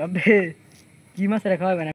अबे कीमा से रखा है मैंने